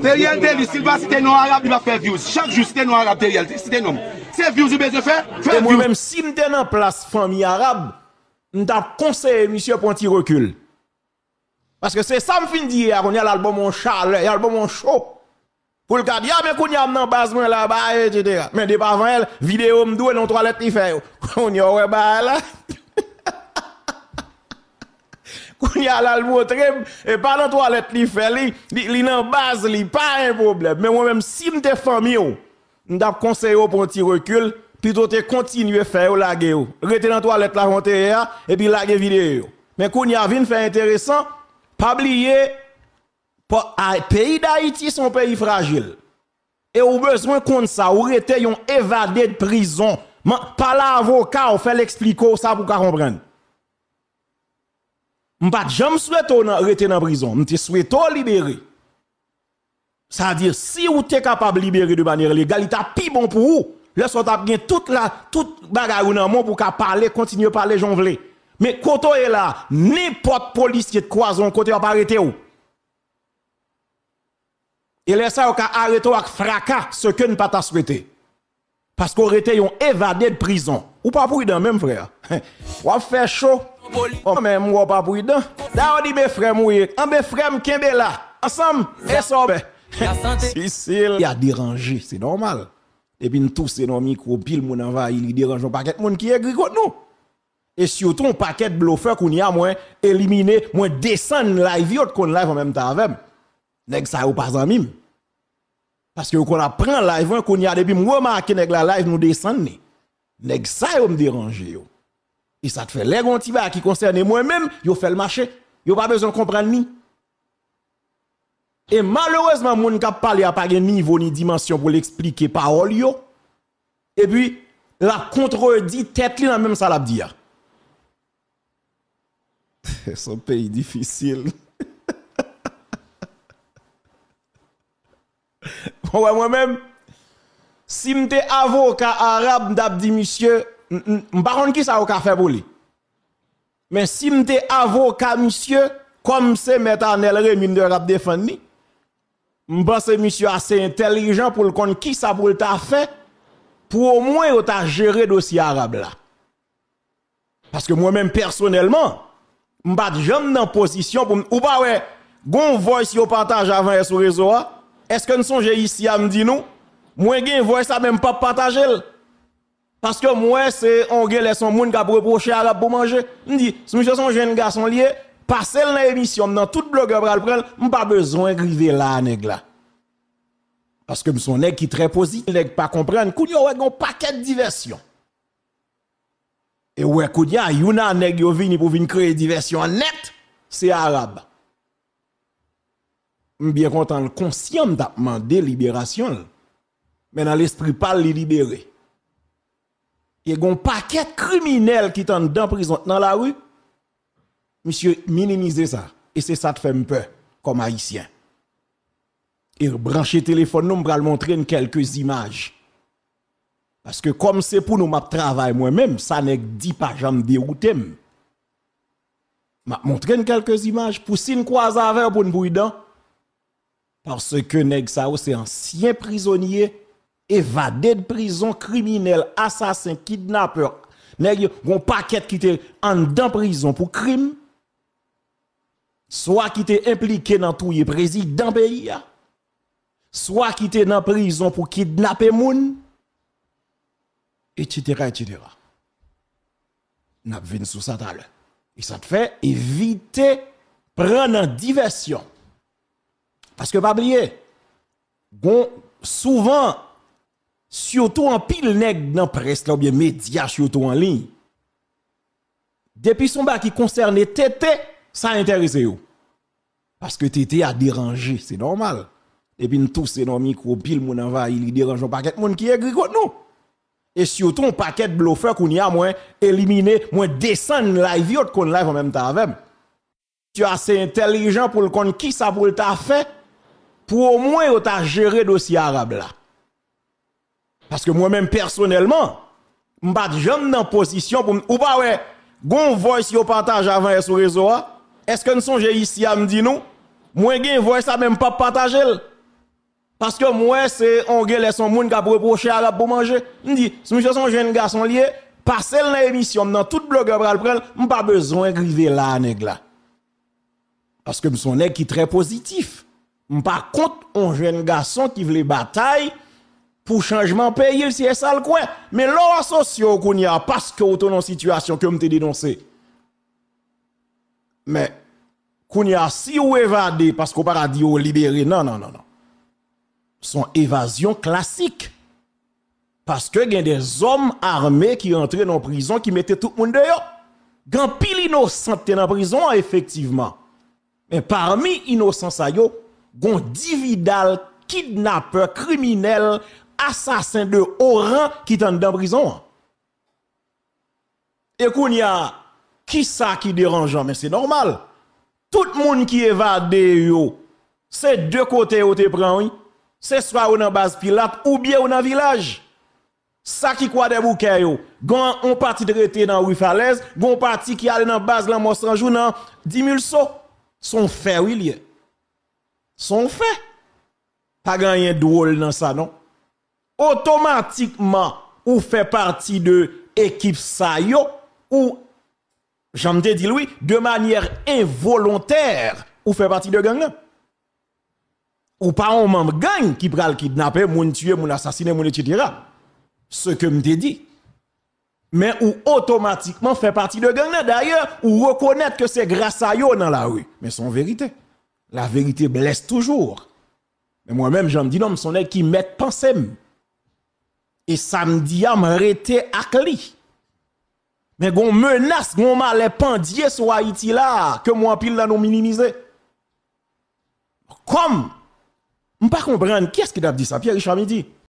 Teriel Deli, s'il va citer non arabe, il va faire views. Chaque jour, citer non arabe, c'est citer non. C'est views, il besoin faire, faire Et Moi-même, si suis en place famille arabe, m'tap conseillé monsieur pour un petit recul. Parce que c'est ça me dire, on a l'album en chaleur, y a l'album en chaud. Pour le garder, mais qu'on y a dans base là-bas, etc. Mais des avant elle, vidéo dans non toilette, il fait. On y a ouais, bah, là. À la et pas dans toilette li fait li li nan base li pas un problème mais moi même si m'te famille je m't'a conseillé pour un petit recul plutôt te continuer faire la ou rete dans toilette la honte ah, et puis la vidéo mais qu'on y a fait intéressant pas oublier pays d'Haïti son pays fragile et ou besoin de ça ou rete yon évadé de prison pas l'avocat ou fait l'expliquer ça pour comprendre M'pas ou nan rete dans prison, m'te souhaite libérer. Ça veut dire si vous êtes capable de libérer de manière légale, il plus bon pour vous. Le sort tout bien tout la dans monde pour parler, continue à parler voulais. Mais quand est là, n'importe policier de croison côté va pas ou. Et là ça a arrêté ak fracas ce que ne pas souhaité. Parce qu'on était évadé de prison. Ou pas prudent même frère. Ou fait chaud. Ou oh, même ou pas prudent. D'ailleurs dit mes frères mourir. En ah, mes frères kembe là. Ensemble et sobe. Cécile, il a dérangé, c'est normal. Et puis tous ces nos micro pile mon va il dérange un paquet de monde qui est gris nous. Et surtout un paquet de bluffeurs qu'on y a moins éliminé, moins descendre live yot qu'on live en même temps avec. Nèg ça ou pas en mime. Parce que qu'on apprend live hein, qu'on y a depuis moi marqué nèg la live nous descendre nèg ça yo me déranger yo. Et ça te fait les gonti ba qui concerne moi-même, yo fait le marché, yo pas besoin de comprendre ni. Et malheureusement moun k'a parler a pas de niveau ni dimension pour l'expliquer parole yo. Et puis la contredit tête li même ça l'a dit. C'est un pays difficile. Moi moi-même si m'te avocat arabe, je dis monsieur, pas qui ça au fait pour lui. Mais si m'te avocat monsieur, comme c'est mettre en Rémi de rap défendre pense que monsieur assez intelligent pour le compte qui ça pour le fait pour au moins ou t'a géré dossier arabe là. Parce que moi-même personnellement, m'bat jamais dans position pour ou pas ouais, gon voice yo partage avant sur réseau. Est-ce que nous songe ici à me nous moi, je vois ça même pas partager. Parce que moi, c'est on gagne son monde qui a reproché à la pour manger. Je dis, si monsieur son jeune garçon lié, passez dans l'émission, dans tout blogueur je n'ai pas besoin de griver là nèg là. Parce que son nèg qui très positif, nèg pas comprendre, kounyo ouais un paquet de diversion. Et ouais a un nèg yo vini pour venir créer diversion net, c'est arabe. Je suis bien content, conscient de délibération libération mais dans l'esprit pas les libérer. Il y a un paquet de criminels qui sont dans prison dans la rue. Monsieur minimisez ça et c'est ça qui fait peur comme haïtien. Et le téléphone nous va montrer quelques images. Parce que comme c'est pour nous m'a travail moi-même, ça n'est dit pas jamais dérouté. M'a montrer quelques images pour si croise avec pour nous parce que nèg ça c'est ancien prisonnier Évader de prison, criminels, assassins, kidnappeurs, nèg un paquet qui était en prison pour crime soit qui était impliqué dans tout le président pays soit qui était dans prison pour kidnapper moun etc etc n'a sous ça et ça te fait éviter prendre diversion parce que pas oublier bon souvent surtout en pile nèg dans presse là ou bien médias surtout en ligne depuis son bas qui concernait Tété ça intéressé yo parce que Tété a dérangé c'est normal et puis nous tous dans micro pile mon va il dérange un paquet monde qui est gris nous et surtout un paquet de bluffeurs qu'on y a moins éliminé moins descendre live autre qu'on live en même temps avec tu as assez intelligent pour le compte qui ça pour le fait pour au moins t'a géré dossier arabe là parce que moi-même, personnellement, je ne suis jamais la position pour... Ou pas, ouais, voit voice yo partage avant sur réseau ah. Est-ce que nous sommes ici à me dire non? Moi, je voice ça même pas partager. Parce que moi, c'est un son monde qui a reproché à la pour manger. Me dis, si suis un jeune garçon lié, passez dans l'émission, dans tout blogueur pour je n'ai pas besoin d'arriver là, nèg là. Parce que son nèg qui très positif. Par contre, un jeune garçon qui veut les bataille pour changement payé, si c'est ça le coin. Mais l'on qu'on y a parce que est dans situation que vous dénoncé. Mais qu'on y a si ou évadé parce qu'on paradis libéré non non non non. Son évasion classique. Parce que y a des hommes armés qui rentrent dans prison qui mettent tout le monde dehors. Grand pile innocent dans prison effectivement. Mais parmi innocents ça yo, gon dividal kidnappeur, criminel, asasin de oran ki tan dan brison an. Ekoun ya, ki sa ki deranjan, men se normal. Tout moun ki evade yo, se de kote yo te pran, se swa ou nan baz pilap, ou bie ou nan vilaj. Sa ki kwa debu kè yo, gon pati drete nan wifalez, gon pati ki ale nan baz lan mostranjou nan 10.000 so. Son fe wilye. Son fe. Pa ganyen douol nan sa non. automatiquement ou fait partie de équipe sayo ou j'en te dis de manière involontaire ou fait partie de gang Ou pas un membre gang qui pral kidnapper, moun tuer, moun assassiner, moun etc. Ce que me dit mais ou automatiquement fait partie de gang d'ailleurs ou reconnaître que c'est grâce à yo dans la rue mais c'est son vérité la vérité blesse toujours mais moi-même j'en dis non son qui mettent pensée E samdi ya m rete ak li. Men goun menas goun ma lepan diye sou Haiti la ke mwen pil nan nou minimize. Kom? M pa komprende kè skè dap di sa? Pierre Richard mi di...